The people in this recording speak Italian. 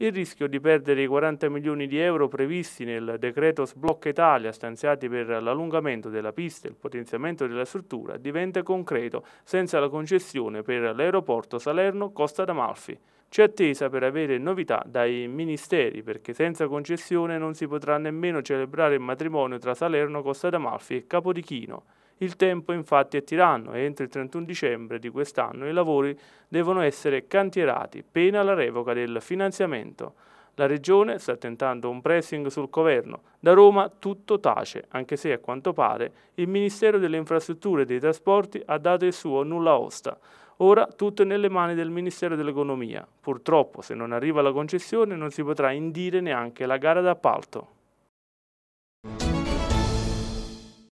il rischio di perdere i 40 milioni di euro previsti nel decreto Sblocca Italia stanziati per l'allungamento della pista e il potenziamento della struttura diventa concreto senza la concessione per l'aeroporto Salerno-Costa d'Amalfi. C'è attesa per avere novità dai ministeri perché senza concessione non si potrà nemmeno celebrare il matrimonio tra Salerno, Costa d'Amalfi e Capodichino. Il tempo infatti è tiranno e entro il 31 dicembre di quest'anno i lavori devono essere cantierati, pena la revoca del finanziamento. La Regione sta tentando un pressing sul governo. Da Roma tutto tace, anche se a quanto pare il Ministero delle Infrastrutture e dei Trasporti ha dato il suo nulla osta. Ora tutto è nelle mani del Ministero dell'Economia. Purtroppo se non arriva la concessione non si potrà indire neanche la gara d'appalto.